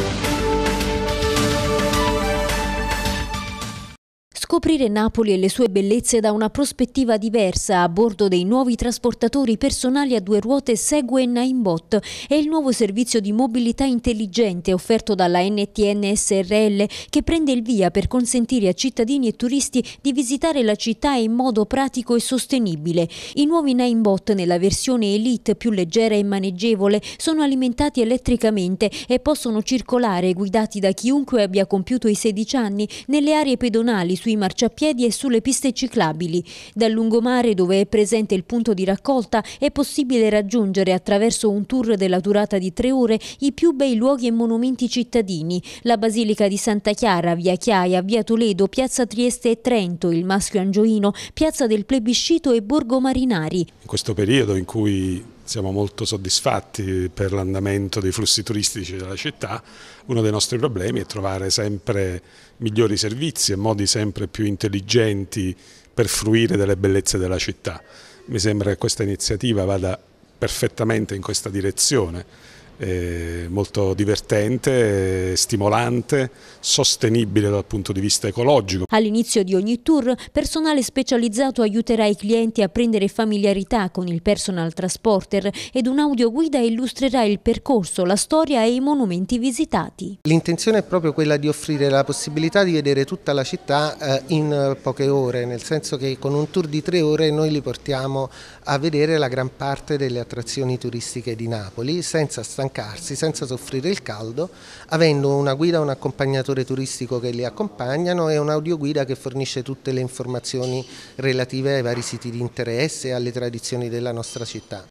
Thank you. Scoprire Napoli e le sue bellezze da una prospettiva diversa a bordo dei nuovi trasportatori personali a due ruote Segue Naimbot è il nuovo servizio di mobilità intelligente offerto dalla NTN SRL che prende il via per consentire a cittadini e turisti di visitare la città in modo pratico e sostenibile. I nuovi Naimbot nella versione Elite più leggera e maneggevole sono alimentati elettricamente e possono circolare guidati da chiunque abbia compiuto i 16 anni nelle aree pedonali sui marciapiedi e sulle piste ciclabili. Dal lungomare, dove è presente il punto di raccolta, è possibile raggiungere attraverso un tour della durata di tre ore i più bei luoghi e monumenti cittadini, la Basilica di Santa Chiara, Via Chiaia, Via Toledo, Piazza Trieste e Trento, il Maschio Angioino, Piazza del Plebiscito e Borgo Marinari. In questo periodo in cui siamo molto soddisfatti per l'andamento dei flussi turistici della città. Uno dei nostri problemi è trovare sempre migliori servizi e modi sempre più intelligenti per fruire delle bellezze della città. Mi sembra che questa iniziativa vada perfettamente in questa direzione molto divertente, stimolante, sostenibile dal punto di vista ecologico. All'inizio di ogni tour, personale specializzato aiuterà i clienti a prendere familiarità con il personal transporter ed un'audioguida illustrerà il percorso, la storia e i monumenti visitati. L'intenzione è proprio quella di offrire la possibilità di vedere tutta la città eh, in eh, poche ore, nel senso che con un tour di tre ore noi li portiamo a vedere la gran parte delle attrazioni turistiche di Napoli senza stancare stancarsi senza soffrire il caldo, avendo una guida, e un accompagnatore turistico che li accompagnano e un'audioguida che fornisce tutte le informazioni relative ai vari siti di interesse e alle tradizioni della nostra città.